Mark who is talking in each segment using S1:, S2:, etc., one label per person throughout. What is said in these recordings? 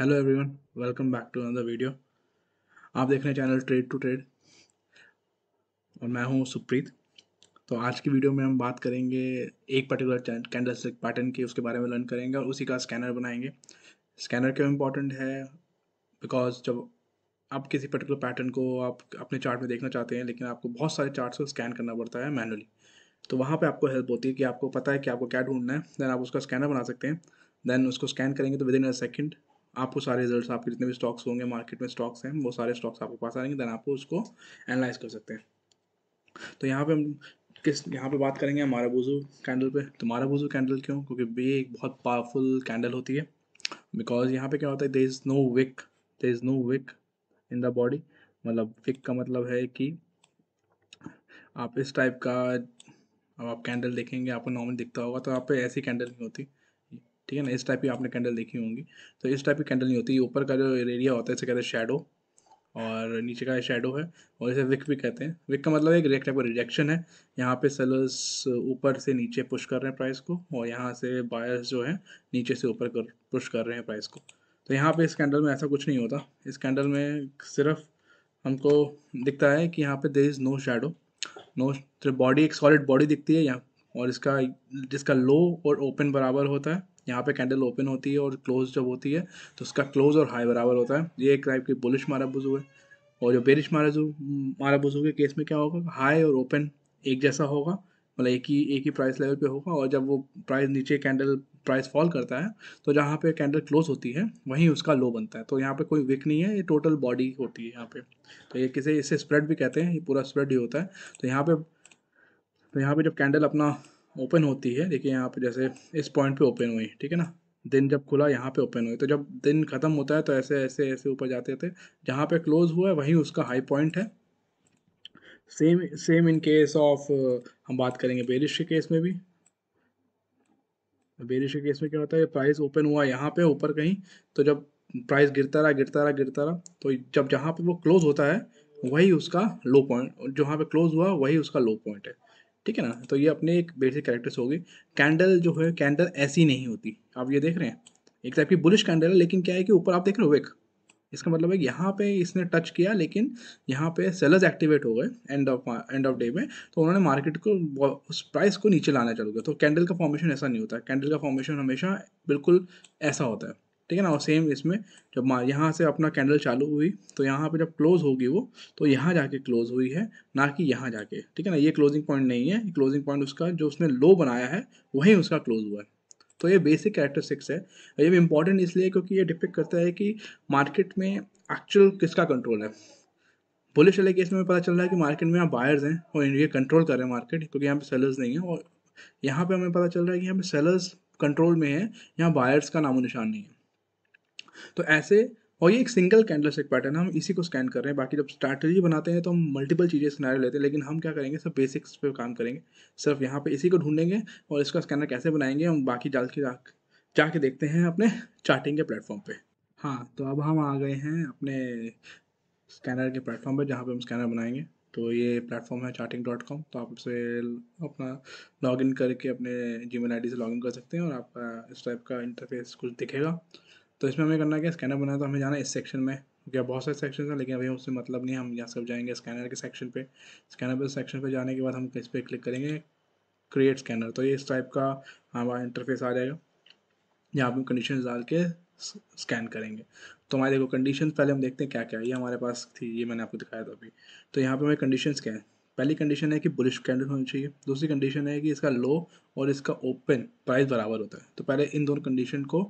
S1: hello everyone welcome back to another video आप देख रहे हैं चैनल ट्रेड टू ट्रेड और मैं हूं सुप्रीत तो आज की वीडियो में हम बात करेंगे एक पर्टिकुलर कैंडल स्टिक पैटर्न की उसके बारे में लर्न करेंगे और उसी का स्कैनर बनाएंगे स्कैनर क्यों इम्पोर्टेंट है बिकॉज जब आप किसी पर्टिकुलर पैटर्न को आप अपने चार्ट में देखना चाहते हैं लेकिन आपको बहुत सारे चार्ट को स्कैन करना पड़ता है मैनुअली तो वहाँ पर आपको हेल्प होती है कि आपको पता है कि आपको क्या ढूंढना है देन आप उसका स्कैनर बना सकते हैं देन उसको स्कैन करेंगे तो विद इन अ सेकंड आपको सारे रिजल्ट आपके जितने भी स्टॉक्स होंगे मार्केट में स्टॉक्स हैं वो सारे स्टॉक्स आपके पास आएंगे देन आपको उसको एनालाइज कर सकते हैं तो यहाँ पे हम किस यहाँ पे बात करेंगे हमारा बोजू कैंडल पे तो मारा बोजू कैंडल क्यों क्योंकि बे एक बहुत पावरफुल कैंडल होती है बिकॉज यहाँ पे क्या होता है there is no wick there is no wick in the body मतलब विक का मतलब है कि आप इस टाइप का अब आप कैंडल देखेंगे आपको नॉर्मल दिखता होगा तो आप पे ऐसी कैंडल नहीं होती ठीक है ना इस टाइप की आपने कैंडल देखी होंगी तो इस टाइप की कैंडल नहीं होती ऊपर का जो एरिया होता है इसे कहते हैं शेडो और नीचे का शेडो है और इसे विक भी कहते हैं विक का मतलब एक टाइप का रिजेक्शन है यहाँ पे सेलर्स ऊपर से नीचे पुश कर रहे हैं प्राइस को और यहाँ से बायर्स जो है नीचे से ऊपर कर पुश कर रहे हैं प्राइस को तो यहाँ पे इस कैंडल में ऐसा कुछ नहीं होता इस कैंडल में सिर्फ हमको दिखता है कि यहाँ पे there is no shadow no body एक सॉलिड बॉडी दिखती है यहाँ और इसका जिसका लो और ओपन बराबर होता है यहाँ पे कैंडल ओपन होती है और क्लोज जब होती है तो उसका क्लोज और हाई बराबर होता है ये एक टाइप की बुलिश मारा बुजू है और जो बेरिश मारा जो मारा बुजू के केस में क्या होगा हाई और ओपन एक जैसा होगा मतलब एक ही एक ही प्राइस लेवल पे होगा और जब वो प्राइस नीचे कैंडल प्राइस फॉल करता है तो जहाँ पे कैंडल क्लोज होती है वहीं उसका लो बनता है तो यहाँ पे कोई विक नहीं है ये टोटल बॉडी होती है यहाँ पे तो ये किसे इसे स्प्रेड भी कहते हैं ये पूरा स्प्रेड ही होता है तो यहाँ पे तो यहाँ पे जब कैंडल अपना ओपन होती है देखिए यहाँ पे जैसे इस पॉइंट पे ओपन हुई ठीक है ना दिन जब खुला यहाँ पे ओपन हुई तो जब दिन ख़त्म होता है तो ऐसे ऐसे ऐसे ऊपर जाते थे जहाँ पे क्लोज हुआ है वहीं उसका हाई पॉइंट है same same in case of हम बात करेंगे बेरिश के केस में भी बेरिश के केस में क्या होता है प्राइस ओपन हुआ यहाँ पे ऊपर कहीं तो जब प्राइस गिरता रहा गिरता रहा गिरता रहा तो जब जहाँ पे वो क्लोज होता है वही उसका लो पॉइंट जहाँ पे क्लोज हुआ वही उसका लो पॉइंट है ठीक है ना तो ये अपने एक बेसिक कैरेक्टर्स होगी कैंडल जो है कैंडल ऐसी नहीं होती आप ये देख रहे हैं एक टाइप की बुलिश कैंडल है लेकिन क्या है कि ऊपर आप देख रहे हो एक इसका मतलब है यहाँ पे इसने टच किया लेकिन यहाँ पे सेलर्स एक्टिवेट हो गए end of end of day में तो उन्होंने मार्केट को उस प्राइस को नीचे लाना चालू किया तो कैंडल का फॉर्मेशन ऐसा नहीं होता कैंडल का फॉर्मेशन हमेशा बिल्कुल ऐसा होता है ठीक है ना और सेम इसमें जब यहाँ से अपना कैंडल चालू हुई तो यहाँ पे जब क्लोज होगी वो तो यहाँ जाके क्लोज हुई है ना कि यहाँ जाके ठीक है ना ये क्लोजिंग पॉइंट नहीं है क्लोजिंग पॉइंट उसका जो उसने लो बनाया है वहीं उसका क्लोज हुआ है तो ये बेसिक कैरेक्टरिस्टिक्स है ये भी इंपॉर्टेंट इसलिए क्योंकि ये डिपेक्ट करता है कि मार्केट में एक्चुअल किसका कंट्रोल है बोले चले केस में पता चल रहा है कि मार्केट में यहाँ बायर्स हैं और ये कंट्रोल कर रहे हैं मार्केट क्योंकि यहाँ पे सेलर्स नहीं है और यहाँ पे हमें पता चल रहा है कि यहाँ पे सेलर्स कंट्रोल में है यहाँ बायर्स का नामो निशान नहीं है तो ऐसे और ये एक सिंगल कैंडल स्टिक पैटर्न हम इसी को स्कैन कर रहे हैं बाकी जब स्ट्रैटेजी बनाते हैं तो हम मल्टीपल चीज़ें स्नैरियो लेते हैं लेकिन हम क्या करेंगे सब बेसिक्स पे काम करेंगे सिर्फ यहाँ पे इसी को ढूंढेंगे और इसका स्कैनर कैसे बनाएंगे हम बाकी जाल के जा जाके देखते हैं अपने चार्टिंग के प्लेटफॉर्म पर हाँ तो अब हम आ गए हैं अपने स्कैनर के प्लेटफॉर्म पर जहाँ पर हम स्कैनर बनाएंगे तो ये प्लेटफॉर्म है चार्टिंग डॉट कॉम तो आप उसे अपना लॉग इन करके अपने जी मेल से लॉगिन कर सकते हैं और आपका इस टाइप का इंटरफेस कुछ दिखेगा तो इसमें हमें करना क्या स्कैनर बनाया तो हमें जाना इस सेक्शन में क्या बहुत सारे सेक्शन हैं लेकिन अभी उससे मतलब नहीं हम यहाँ सब जाएंगे स्कैनर के सेक्शन पे स्कैनर पे सेक्शन पे जाने के बाद हम इस पर क्लिक करेंगे क्रिएट स्कैनर तो ये इस टाइप का हमारा इंटरफेस आ जाएगा यहाँ पर कंडीशन डाल के स्कैन करेंगे तो हमारे देखो कंडीशन पहले हम देखते हैं क्या क्या ये हमारे पास थी ये मैंने आपको दिखाया था अभी तो यहाँ पर हमें कंडीशन क्या है पहली कंडीशन है कि बुलिश कैंडल होनी चाहिए दूसरी कंडीशन है कि इसका लो और इसका ओपन प्राइस बराबर होता है तो पहले इन दोनों कंडीशन को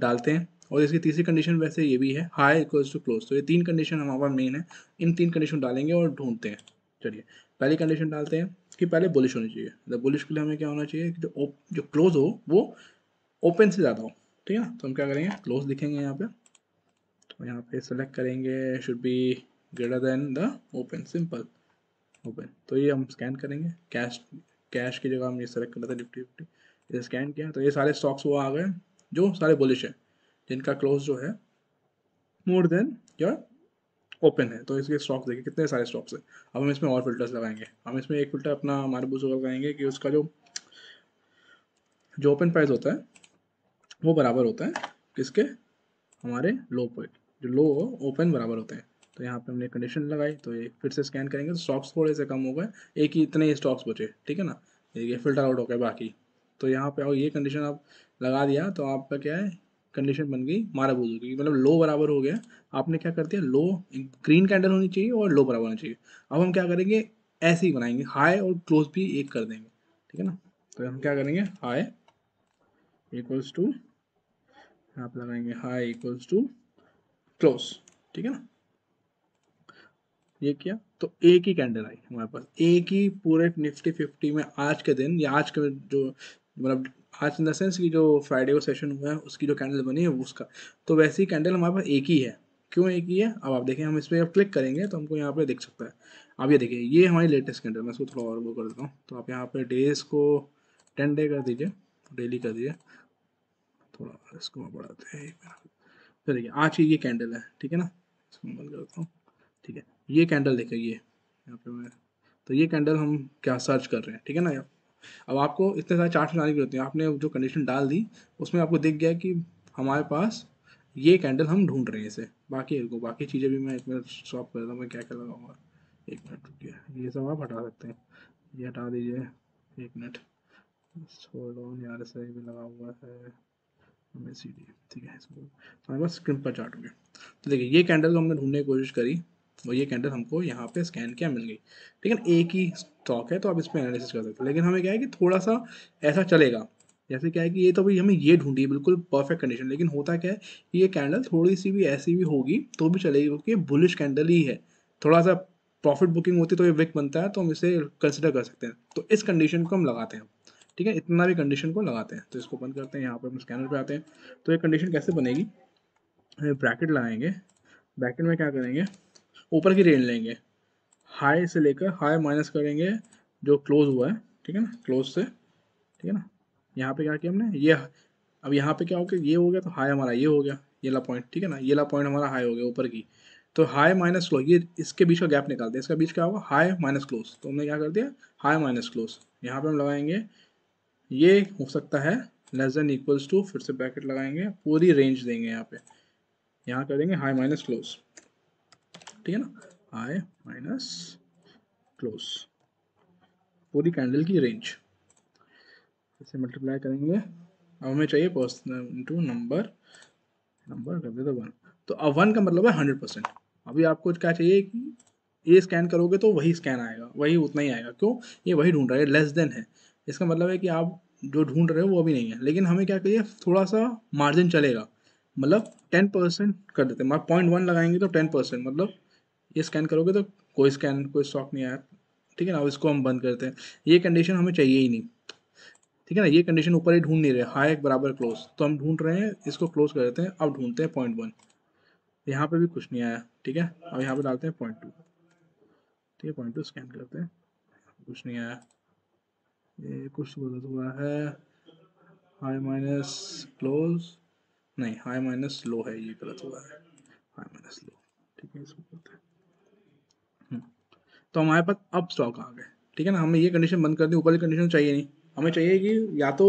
S1: डालते हैं और इसकी तीसरी कंडीशन वैसे ये भी है हाई इक्वल्स टू क्लोज तो ये तीन कंडीशन हमारे पास मेन है इन तीन कंडीशन डालेंगे और ढूंढते हैं चलिए पहली कंडीशन डालते हैं कि पहले बुलिश होनी चाहिए मतलब बुलिश के लिए हमें क्या होना चाहिए कि जो जो क्लोज हो वो ओपन से ज़्यादा हो ठीक है ना तो हम क्या करेंगे क्लोज लिखेंगे यहाँ पे तो यहाँ पे सेलेक्ट करेंगे should be greater than the open simple open तो ये हम स्कैन करेंगे कैश कैश की जगह हम ये सेलेक्ट कर रहे थे निफ्टी फिफ्टी स्कैन किया तो ये सारे स्टॉक्स वो आ गए जो सारे बुलिश है जिनका क्लोज जो है मोर देन योर ओपन है तो इसके स्टॉक देखिए कितने सारे स्टॉक्स हैं अब हम इसमें और फिल्टर्स लगाएंगे हम इसमें एक फिल्टर अपना हमारे बुजुर्ग लगाएंगे कि उसका जो जो ओपन प्राइस होता है वो बराबर होता है किसके हमारे लो पॉइंट जो लो ओपन बराबर होते हैं तो यहाँ पे हमने कंडीशन लगाई तो ये फिर से स्कैन करेंगे तो स्टॉक्स थोड़े से कम हो गए एक ही इतने ही स्टॉक्स बचे ठीक है ना ये फिल्टर आउट हो गए बाकी तो यहाँ पे और ये कंडीशन आप लगा दिया तो आपका क्या है कंडीशन बन गई माराबूज हो गई मतलब लो बराबर हो गया आपने क्या कर दिया लो ग्रीन कैंडल होनी चाहिए और लो बराबर होना चाहिए अब हम क्या करेंगे ऐसे ही बनाएंगे हाई और क्लोज भी एक कर देंगे ठीक है ना तो हम क्या करेंगे हाई इक्वल्स टू आप लगाएंगे हाई इक्वल्स टू क्लोज ठीक है ना ये किया तो एक ही कैंडल आई हमारे पास एक ही पूरे निफ्टी फिफ्टी में आज के दिन या आज के जो मतलब आज इन द सेंस की जो फ्राइडे को सेशन हुआ है उसकी जो कैंडल बनी है उसका तो ही कैंडल हमारे पास एक ही है क्यों एक ही है अब आप देखें हम इस पर क्लिक करेंगे तो हमको यहाँ पे दिख सकता है अब ये देखिए ये हमारी लेटेस्ट कैंडल मैं इसको थोड़ा और वो कर देता हूँ तो आप यहाँ पे डेज को टेन डे कर दीजिए डेली कर दीजिए थोड़ा इसको बढ़ाते हैं तो देखिए आज की ये कैंडल है ठीक है ना इसको बंद करता हूँ ठीक है ये कैंडल देखिए ये यहाँ पे मैं तो ये कैंडल हम क्या सर्च कर रहे हैं ठीक है ना यार अब आपको इतने सारे चार्ट बनाने की जरूरत है आपने जो कंडीशन डाल दी उसमें आपको दिख गया कि हमारे पास ये कैंडल हम ढूंढ रहे हैं इसे बाकी को बाकी चीज़ें भी मैं एक मिनट स्टॉप कर रहा हूँ मैं क्या क्या लगाऊंगा एक मिनट रुकिए ये सब आप हटा सकते हैं ये हटा दीजिए एक मिनट यार ऐसा भी लगा हुआ है हमें सी ठीक है इसको तो हमारे पास स्क्रीन पर चार्ट हो गया तो देखिए ये कैंडल तो हमने ढूंढने की कोशिश करी और ये कैंडल हमको यहाँ पे स्कैन क्या मिल गई ठीक है एक ही स्टॉक है तो आप इस पर एनालिसिस कर सकते हैं लेकिन हमें क्या है कि थोड़ा सा ऐसा चलेगा जैसे क्या है कि ये तो भाई हमें ये ढूंढी बिल्कुल परफेक्ट कंडीशन लेकिन होता क्या है कि ये कैंडल थोड़ी सी भी ऐसी भी होगी तो भी चलेगी क्योंकि बुलिश कैंडल ही है थोड़ा सा प्रॉफिट बुकिंग होती है तो ये विक बनता है तो हम इसे कंसिडर कर सकते हैं तो इस कंडीशन को हम लगाते हैं ठीक है इतना भी कंडीशन को लगाते हैं तो इसको बंद करते हैं यहाँ पर हम स्कैनर पर आते हैं तो ये कंडीशन कैसे बनेगी ब्रैकेट लगाएंगे ब्रैकेट में क्या करेंगे ऊपर की रेंज लेंगे हाई से लेकर हाई माइनस करेंगे जो क्लोज हुआ है ठीक है ना क्लोज से ठीक है ना यहाँ पे क्या किया हमने ये अब यहाँ पे क्या हो गया ये हो गया तो हाई हमारा ये हो गया ये ला पॉइंट ठीक है ना ये ला पॉइंट हमारा हाई हो गया ऊपर की तो हाई माइनस क्लोज ये इसके बीच का गैप निकालते हैं इसका बीच क्या होगा हाई माइनस क्लोज तो हमने क्या कर दिया हाई माइनस क्लोज यहाँ पे हम लगाएंगे ये हो सकता है लेस देन इक्वल्स टू फिर से ब्रैकेट लगाएंगे पूरी रेंज देंगे यहाँ पे यहाँ करेंगे हाई माइनस क्लोज ठीक है ना आई माइनस क्लोज पूरी कैंडल की रेंज इसे मल्टीप्लाई करेंगे अब हमें चाहिए इनटू नंबर नंबर कर देते तो वन तो अब वन का मतलब है हंड्रेड परसेंट अभी आपको क्या चाहिए कि ये स्कैन करोगे तो वही स्कैन आएगा वही उतना ही आएगा क्यों ये वही ढूंढ रहा है लेस देन है इसका मतलब है कि आप जो ढूंढ रहे हो वो अभी नहीं है लेकिन हमें क्या करिए थोड़ा सा मार्जिन चलेगा मतलब टेन परसेंट कर देते हैं पॉइंट वन लगाएंगे तो टेन परसेंट मतलब ये स्कैन करोगे तो कोई स्कैन कोई स्टॉक नहीं आया ठीक है ना अब इसको हम बंद करते हैं ये कंडीशन हमें चाहिए ही नहीं ठीक है ना ये कंडीशन ऊपर ही ढूंढ नहीं रहे हाई एक बराबर क्लोज तो हम ढूंढ रहे हैं इसको क्लोज कर देते हैं अब ढूंढते हैं पॉइंट वन यहाँ पे भी कुछ नहीं आया ठीक है अब यहाँ पे डालते हैं पॉइंट टू ठीक है पॉइंट टू स्कैन करते हैं कुछ नहीं आया ये कुछ तो गलत हुआ है हाई माइनस क्लोज नहीं हाई माइनस लो है ये गलत हुआ है हाई माइनस लो ठीक है इसको करते हैं तो हमारे पास अप स्टॉक आ गए ठीक है ना हमें ये कंडीशन बंद कर दी ऊपर की कंडीशन चाहिए नहीं हमें चाहिए कि या तो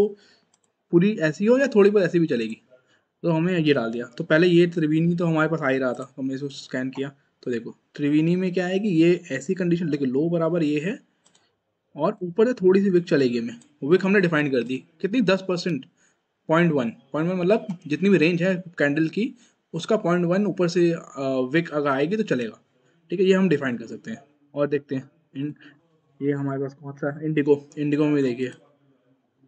S1: पूरी ऐसी हो या थोड़ी बहुत ऐसी भी चलेगी तो हमें ये डाल दिया तो पहले ये त्रिवेणी तो हमारे पास आ ही रहा था हमने इसको स्कैन किया तो देखो त्रिवेणी में क्या है कि ये ऐसी कंडीशन देखिए लो बराबर ये है और ऊपर से थोड़ी सी विक चलेगी हमें विक हमने डिफाइन कर दी कितनी दस percent point one point one मतलब जितनी भी रेंज है कैंडल की उसका पॉइंट वन ऊपर से विक अगर आएगी तो चलेगा ठीक है ये हम डिफाइन कर सकते हैं और देखते हैं इन ये हमारे पास कौन सा है इंडिगो इंडिगो में देखिए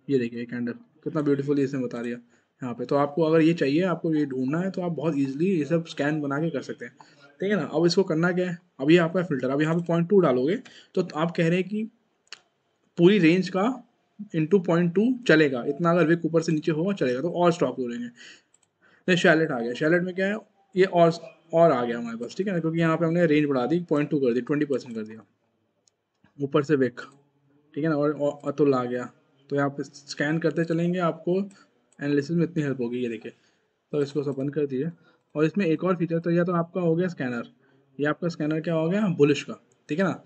S1: ये देखिए कैंडल कितना ब्यूटीफुल इसने इसमें बता दिया यहाँ पे तो आपको अगर ये चाहिए आपको ये ढूंढना है तो आप बहुत ईजिली ये सब स्कैन बना के कर सकते हैं ठीक है ना अब इसको करना क्या है अभी आपका फिल्टर अब यहाँ पे पॉइंट टू डालोगे तो आप कह रहे हैं कि पूरी रेंज का इंटू पॉइंट टू चलेगा इतना अगर विक ऊपर से नीचे होगा चलेगा तो और स्टॉप हो नहीं शैलेट आ गया शैलेट में क्या है ये और और आ गया हमारे पास ठीक है ना क्योंकि यहाँ पे हमने रेंज बढ़ा दी पॉइंट टू कर दी ट्वेंटी परसेंट कर दिया ऊपर से वेक ठीक है ना और अतुल तो आ गया तो यहाँ पे स्कैन करते चलेंगे आपको एनालिसिस में इतनी हेल्प होगी ये देखिए तो इसको सब बंद कर दीजिए और इसमें एक और फीचर तो यह तो आपका हो गया स्कैनर ये आपका स्कैनर क्या हो गया बुलिश का ठीक है ना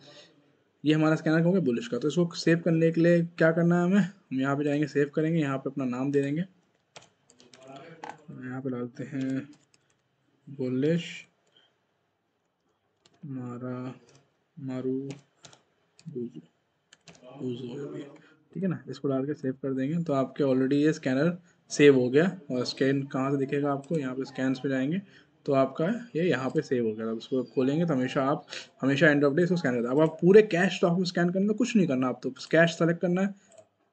S1: ये हमारा स्कैनर क्या हो गया बुलिश का तो इसको सेव करने के लिए क्या करना है हमें हम यहाँ पर जाएंगे सेव करेंगे यहाँ पर अपना नाम दे देंगे यहाँ पे डालते हैं bullish मारा मारू ठीक है ना इसको डाल के सेव कर देंगे तो आपके ऑलरेडी ये स्कैनर सेव हो गया और स्कैन कहाँ से दिखेगा आपको यहाँ पे स्कैन पे जाएंगे तो आपका ये यह यहाँ पे सेव हो गया अब इसको खोलेंगे तो हमेशा आप हमेशा एंड ऑफ डे इसको स्कैन करते अब आप पूरे कैश स्टॉक में स्कैन करना तो कुछ नहीं करना आप तो कैश सेलेक्ट करना है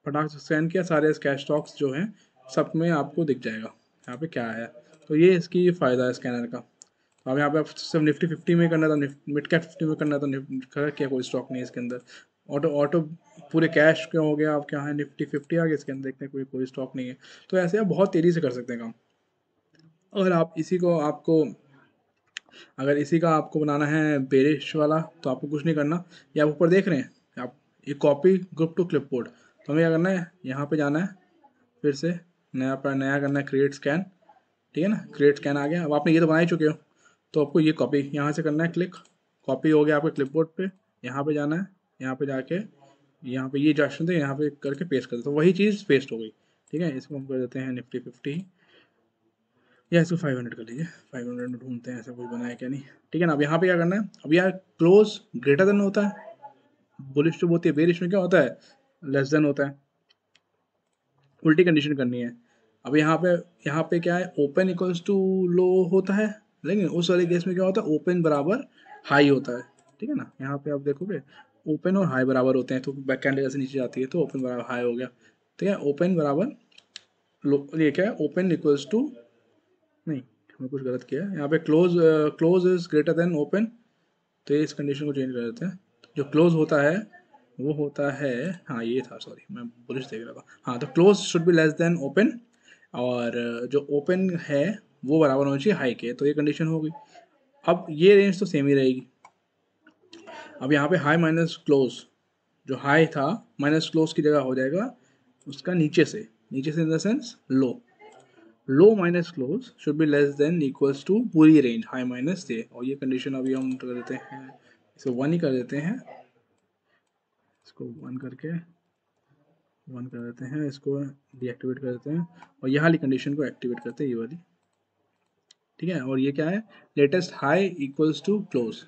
S1: फटाख स्कैन किया सारे कैश स्टॉक्स जो हैं सब में आपको दिख जाएगा यहाँ पे क्या आया तो ये इसकी फ़ायदा है स्कैनर का तो अब यहाँ पे आप सिर्फ निफ्टी फिफ्टी में करना था मिड कैप फिफ्टी में करना था कर क्या कोई स्टॉक नहीं है इसके अंदर ऑटो ऑटो पूरे कैश क्यों हो गया आप यहाँ है निफ्टी फिफ्टी आ गया इसके अंदर देखते हैं कोई कोई स्टॉक नहीं है तो ऐसे आप बहुत तेज़ी से कर सकते हैं काम अगर आप इसी को आपको अगर इसी का आपको बनाना है बेरिश वाला तो आपको कुछ नहीं करना ये आप ऊपर देख रहे हैं आप ये कॉपी ग्रुप टू क्लिप तो हमें क्या करना है यहाँ पे जाना है फिर से नया पर नया करना है क्रिएट स्कैन ठीक है ना क्रिएट कैन आ गया अब आपने ये तो बना चुके हो तो आपको ये कॉपी यहाँ से करना है क्लिक कॉपी हो गया आपके क्लिप बोर्ड पर यहाँ पर जाना है यहाँ पर जाके यहाँ पे ये जैक्शन थे यहाँ पे करके पेस्ट कर देते तो वही चीज़ पेस्ट हो गई ठीक है इसको हम कर देते हैं निफ्टी फिफ्टी या इसको फाइव हंड्रेड कर लीजिए फाइव हंड्रेड में ढूंढते हैं ऐसा कुछ बनाया क्या नहीं ठीक है ना अब यहाँ पे क्या करना है अब यार क्लोज ग्रेटर देन होता है बुलिश जो होती है बेरिश में क्या होता है लेस देन होता है उल्टी कंडीशन करनी है अब यहाँ पे यहाँ पे क्या है ओपन इक्वल्स टू लो होता है लेकिन उस वाले केस में क्या होता है ओपन बराबर हाई होता है ठीक है ना यहाँ पे आप देखोगे ओपन और हाई बराबर होते हैं तो बैक हैंड जैसे नीचे जाती है तो ओपन बराबर हाई हो गया ठीक है ओपन बराबर लो ये क्या है ओपन इक्वल्स टू नहीं हमने कुछ गलत किया है यहाँ पे close close is greater than open तो इस कंडीशन को चेंज कर देते हैं जो क्लोज होता है वो होता है हाँ ये था सॉरी मैं बुलिश देख रहा था हाँ तो close should be less than open और जो ओपन है वो बराबर होना चाहिए हाई के तो ये कंडीशन हो गई अब ये रेंज तो सेम ही रहेगी अब यहाँ पे हाई माइनस क्लोज जो हाई था माइनस क्लोज की जगह हो जाएगा उसका नीचे से नीचे से in the sense low low minus close should be less than equals to पूरी रेंज हाई माइनस दे और ये कंडीशन अभी हम कर देते हैं इसे वन ही कर देते हैं इसको वन करके वन कर देते हैं इसको डीएक्टिवेट कर देते हैं और ये वाली कंडीशन को एक्टिवेट करते हैं ये वाली ठीक है और ये क्या है latest high equals to close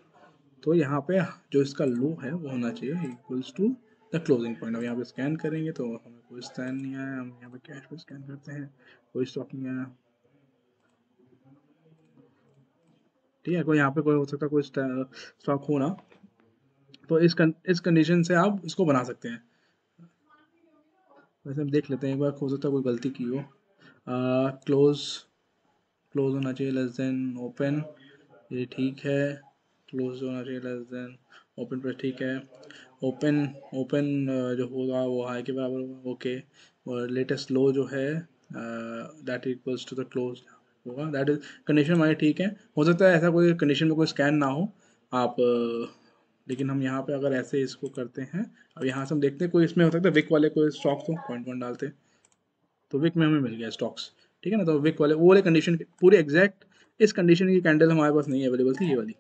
S1: तो यहाँ पे जो इसका लो है वो होना चाहिए equals to the closing point अब यहाँ पे स्कैन करेंगे तो हमें कोई स्कैन नहीं आया हम यहाँ पे कैश पे स्कैन करते हैं कोई स्टॉक नहीं आया ठीक है कोई यहाँ पे कोई हो सकता कोई स्टॉक होना तो इस कंडीशन से आप इसको बना सकते हैं वैसे हम देख लेते हैं एक बार हो सकता है कोई गलती की हो क्लोज क्लोज होना चाहिए लेस देन ओपन ये ठीक है क्लोज होना चाहिए लेस देन ओपन पर ठीक है ओपन ओपन जो होगा वो हाई के बराबर ओके और लेटेस्ट लो जो है that equals to the close होगा दैट इज कंडीशन हमारी ठीक है हो सकता है ऐसा कोई कंडीशन में कोई स्कैन ना हो आप uh, लेकिन हम यहाँ पे अगर ऐसे इसको करते हैं अब यहाँ से हम देखते हैं कोई इसमें हो सकता है विक वाले कोई स्टॉक्स हो पॉइंट वन डालते हैं तो विक में हमें मिल गया स्टॉक्स ठीक है ना तो विक वाले वो वाले कंडीशन पूरे एग्जैक्ट इस कंडीशन की कैंडल हमारे पास नहीं अवेलेबल थी ये वाली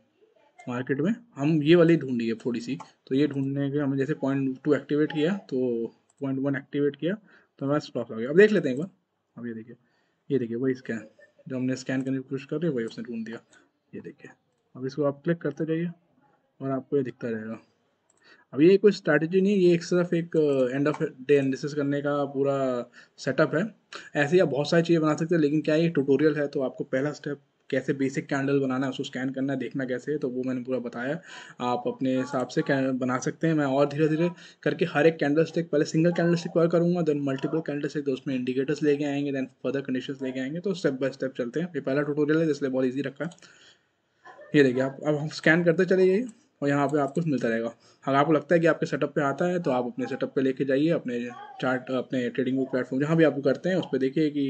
S1: मार्केट में हम ये वाली ढूंढी है थोड़ी सी तो ये ढूंढने के हमने जैसे पॉइंट टू एक्टिवेट किया तो पॉइंट वन एक्टिवेट किया तो हमारा स्टॉक आ गया अब देख लेते हैं एक बार अब ये देखिए ये देखिए वही स्कैन जो हमने स्कैन करने की कोशिश कर रही है वही उसने ढूंढ दिया ये देखिए अब इसको आप क्लिक करते जाइए और आपको ये दिखता रहेगा अब ये कोई स्ट्रैटेजी नहीं ये एक सिर्फ एक एंड ऑफ डे एनालिसिस करने का पूरा सेटअप है ऐसे आप बहुत सारी चीज़ें बना सकते हैं लेकिन क्या ये ट्यूटोरियल है तो आपको पहला स्टेप कैसे बेसिक कैंडल बनाना है उसको स्कैन करना है देखना कैसे है तो वो मैंने पूरा बताया आप अपने हिसाब से बना सकते हैं मैं और धीरे धीरे करके हर एक कैंडल स्टिक पहले सिंगल कैंडल स्टिक वर्क करूँगा देन मल्टीपल कैंडल स्टिक उसमें इंडिकेटर्स लेके आएंगे देन फर्दर कंडीशन लेके आएंगे तो स्टेप बाय स्टेप चलते हैं ये पहला टूटोरियल है इसलिए बहुत ईजी रखा है ये देखिए आप अब हम स्कैन करते चले जाइए और यहाँ पे आपको मिलता रहेगा अगर आपको लगता है कि आपके सेटअप पे आता है तो आप अपने सेटअप पे लेके जाइए अपने चार्ट अपने ट्रेडिंग बुक प्लेटफॉर्म जहाँ भी आप करते हैं उस पर देखिए कि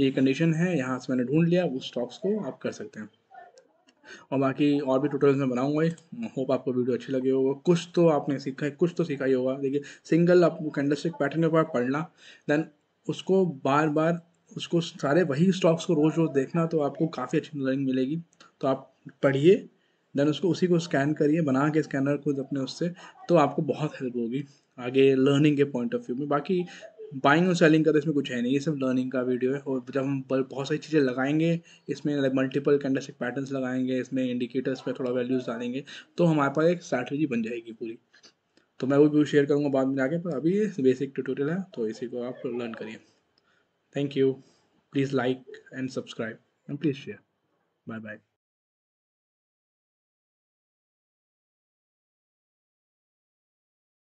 S1: ये कंडीशन है यहाँ से मैंने ढूंढ लिया उस स्टॉक्स को आप कर सकते हैं और बाकी और भी ट्यूटोरियल मैं बनाऊंगा ही होप आपको वीडियो अच्छी लगी होगा कुछ तो आपने सीखा है कुछ तो सीखा ही होगा देखिए सिंगल आपको कैंडलस्टिक पैटर्न के ऊपर पढ़ना देन उसको बार बार उसको सारे वही स्टॉक्स को रोज़ रोज़ देखना तो आपको काफ़ी अच्छी लर्निंग मिलेगी तो आप पढ़िए देन उसको उसी को स्कैन करिए बना के स्कैनर खुद अपने उससे तो आपको बहुत हेल्प होगी आगे लर्निंग के पॉइंट ऑफ व्यू में बाकी बाइंग और सेलिंग का तो इसमें कुछ है नहीं ये सब लर्निंग का वीडियो है और जब हम बहुत सारी चीज़ें लगाएंगे इसमें लाइक मल्टीपल कैंडस्टिक पैटर्न्स लगाएंगे इसमें इंडिकेटर्स पे थोड़ा वैल्यूज डालेंगे तो हमारे पास एक स्ट्रैटेजी बन जाएगी पूरी तो मैं वो भी शेयर करूँगा बाद में आगे पर अभी ये बेसिक ट्यूटोरियल है तो इसी को आप लर्न करिए thank you please like and subscribe and please share bye bye